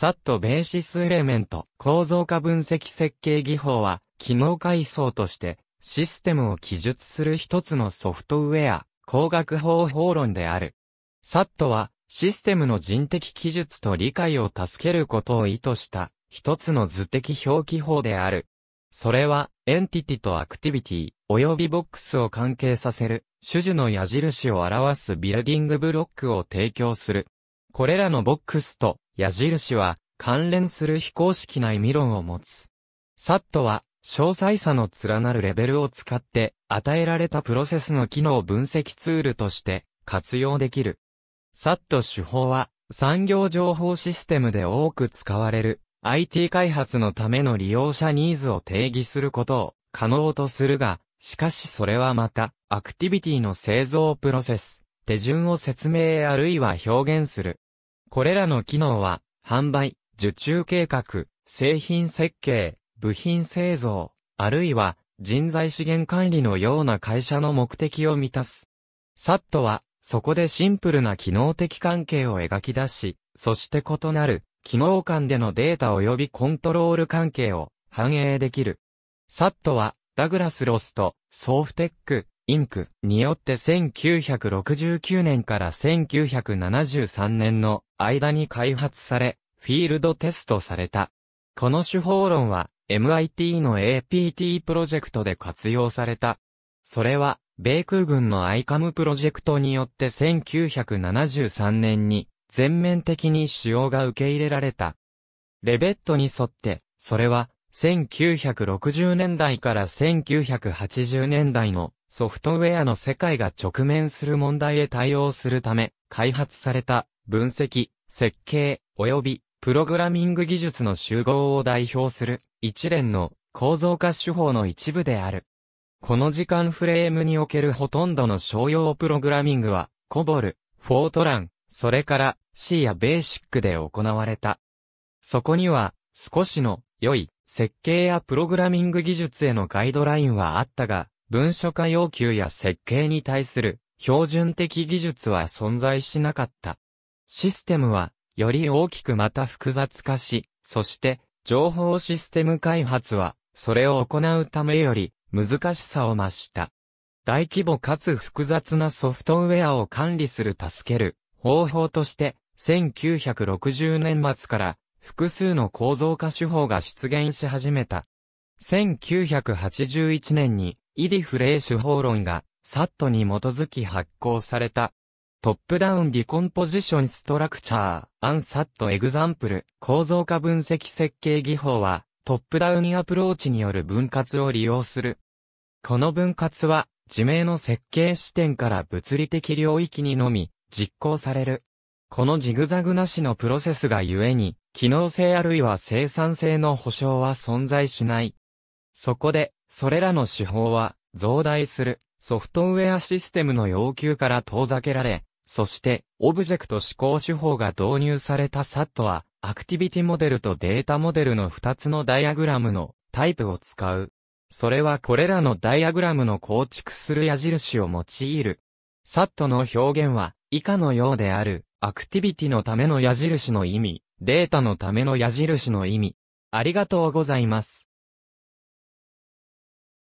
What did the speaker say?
サットベーシスエレメント構造化分析設計技法は、機能階層として、システムを記述する一つのソフトウェア、工学方法論である。サットは、システムの人的記述と理解を助けることを意図した、一つの図的表記法である。それは、エンティティとアクティビティ、及びボックスを関係させる、種々の矢印を表すビルディングブロックを提供する。これらのボックスと矢印は関連する非公式な意味論を持つ。サットは詳細さの連なるレベルを使って与えられたプロセスの機能分析ツールとして活用できる。SAT 手法は産業情報システムで多く使われる IT 開発のための利用者ニーズを定義することを可能とするが、しかしそれはまた、アクティビティの製造プロセス、手順を説明あるいは表現するこれらの機能は、販売、受注計画、製品設計、部品製造、あるいは人材資源管理のような会社の目的を満たす。サットは、そこでシンプルな機能的関係を描き出し、そして異なる、機能間でのデータ及びコントロール関係を反映できる。サットは、ダグラス・ロスト、ソーフテック、インクによって1969年から1973年の間に開発され、フィールドテストされた。この手法論は MIT の APT プロジェクトで活用された。それは、米空軍の ICAM プロジェクトによって1973年に全面的に使用が受け入れられた。レベットに沿って、それは1960年代から1980年代のソフトウェアの世界が直面する問題へ対応するため、開発された分析、設計、及びプログラミング技術の集合を代表する一連の構造化手法の一部である。この時間フレームにおけるほとんどの商用プログラミングは、コボル、フォートラン、それから C やベーシックで行われた。そこには、少しの良い設計やプログラミング技術へのガイドラインはあったが、文書化要求や設計に対する標準的技術は存在しなかった。システムは、より大きくまた複雑化し、そして、情報システム開発は、それを行うためより、難しさを増した。大規模かつ複雑なソフトウェアを管理する助ける方法として、1960年末から複数の構造化手法が出現し始めた。1981年にイディフレー手法論が、サットに基づき発行された。トップダウンディコンポジションストラクチャー、アンサットエグザンプル、構造化分析設計技法は、トップダウンアプローチによる分割を利用する。この分割は、地名の設計視点から物理的領域にのみ、実行される。このジグザグなしのプロセスが故に、機能性あるいは生産性の保証は存在しない。そこで、それらの手法は、増大するソフトウェアシステムの要求から遠ざけられ、そして、オブジェクト思考手法が導入された SAT は、アクティビティモデルとデータモデルの2つのダイアグラムのタイプを使う。それはこれらのダイアグラムの構築する矢印を用いる。SAT の表現は以下のようである。アクティビティのための矢印の意味、データのための矢印の意味。ありがとうございます。